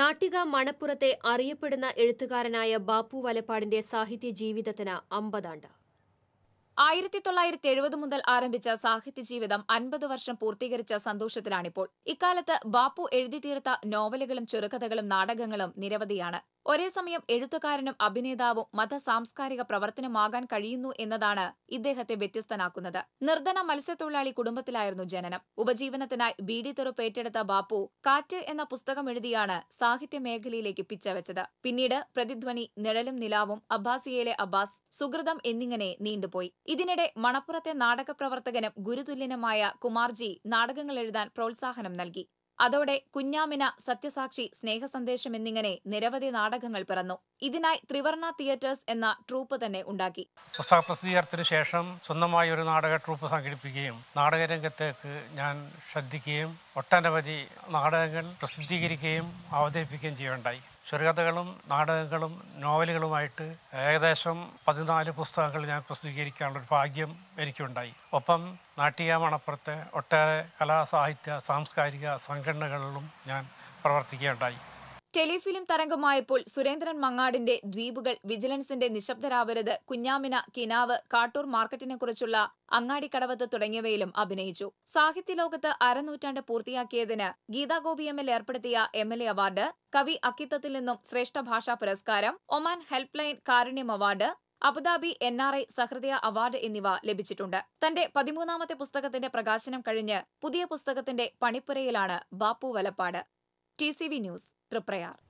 നാട്ടിക മണപ്പുറത്തെ അറിയപ്പെടുന്ന എഴുത്തുകാരനായ ബാപ്പു വലപ്പാടിന്റെ സാഹിത്യ ജീവിതത്തിന് അമ്പതാണ്ട് ആയിരത്തി തൊള്ളായിരത്തി എഴുപത് മുതൽ ആരംഭിച്ച സാഹിത്യ ജീവിതം അൻപത് വർഷം പൂർത്തീകരിച്ച സന്തോഷത്തിലാണിപ്പോൾ ഇക്കാലത്ത് ബാപ്പു എഴുതി തീർത്ത നോവലുകളും ചെറുകഥകളും നാടകങ്ങളും നിരവധിയാണ് ഒരേസമയം എഴുത്തുകാരനും അഭിനേതാവും മത സാംസ്കാരിക പ്രവർത്തനമാകാൻ കഴിയുന്നു എന്നതാണ് ഇദ്ദേഹത്തെ വ്യത്യസ്തനാക്കുന്നത് നിർധന മത്സ്യത്തൊഴിലാളി കുടുംബത്തിലായിരുന്നു ജനനം ഉപജീവനത്തിനായി ഡി തെറുപ്പ് ഏറ്റെടുത്ത ബാപ്പു കാറ്റ് എന്ന പുസ്തകം എഴുതിയാണ് സാഹിത്യ മേഖലയിലേക്ക് പിച്ചവച്ചത് പിന്നീട് പ്രതിധ്വനി നിഴലും നിലാവും അബ്ബാസിയയിലെ അബ്ബാസ് സുഹൃതം എന്നിങ്ങനെ നീണ്ടുപോയി ഇതിനിടെ മണപ്പുറത്തെ നാടക പ്രവർത്തകനും ഗുരുതുല്യനുമായ കുമാർജി നാടകങ്ങൾ എഴുതാൻ പ്രോത്സാഹനം നൽകി അതോടെ കുഞ്ഞാമിന സത്യസാക്ഷി സ്നേഹസന്ദേശം എന്നിങ്ങനെ നിരവധി നാടകങ്ങൾ പിറന്നു ഇതിനായി ത്രിവർണ തിയേറ്റേഴ്സ് എന്ന ട്രൂപ്പ് തന്നെ ഉണ്ടാക്കി പുസ്തക പ്രസിദ്ധീകരണത്തിന് ശേഷം സ്വന്തമായി ഒരു നാടക ട്രൂപ്പ് സംഘടിപ്പിക്കുകയും നാടകരംഗത്തേക്ക് ഞാൻ ശ്രദ്ധിക്കുകയും ഒട്ടനവധി നാടകങ്ങൾ പ്രസിദ്ധീകരിക്കുകയും അവതരിപ്പിക്കുകയും ചെയ്യുകയുണ്ടായി ചെറുകഥകളും നാടകങ്ങളും നോവലുകളുമായിട്ട് ഏകദേശം പതിനാല് പുസ്തകങ്ങൾ ഞാൻ പ്രസിദ്ധീകരിക്കാനുള്ളൊരു ഭാഗ്യം എനിക്കുണ്ടായി ഒപ്പം നാട്ടിക മണപ്പുറത്തെ ഒട്ടേറെ കലാ സാഹിത്യ സാംസ്കാരിക സംഘടനകളിലും ഞാൻ പ്രവർത്തിക്കുകയുണ്ടായി ടെലിഫിലിം തരംഗമായപ്പോൾ സുരേന്ദ്രൻ മങ്ങാടിന്റെ ദ്വീപുകൾ വിജിലൻസിന്റെ നിശബ്ദരാവരുത് കുഞ്ഞാമിന കിനാവ് കാട്ടൂർ മാർക്കറ്റിനെക്കുറിച്ചുള്ള അങ്ങാടിക്കടവത്ത് തുടങ്ങിയവയിലും അഭിനയിച്ചു സാഹിത്യ ലോകത്ത് അരനൂറ്റാണ്ട് പൂർത്തിയാക്കിയതിന് ഗീതാഗോപി എം എൽ ഏർപ്പെടുത്തിയ എം എൽ എ അവാർഡ് കവി അക്കിത്തത്തിൽ നിന്നും ശ്രേഷ്ഠ ഭാഷാ പുരസ്കാരം ഒമാൻ ഹെൽപ്പ് ലൈൻ കാരുണ്യം award Abu Dhabi N R I സഹൃദയ അവാർഡ് എന്നിവ ലഭിച്ചിട്ടുണ്ട് തന്റെ പതിമൂന്നാമത്തെ പുസ്തകത്തിന്റെ പ്രകാശനം കഴിഞ്ഞ് പുതിയ പുസ്തകത്തിന്റെ പണിപ്പുരയിലാണ് Bappu Valappad T C V news Triprayar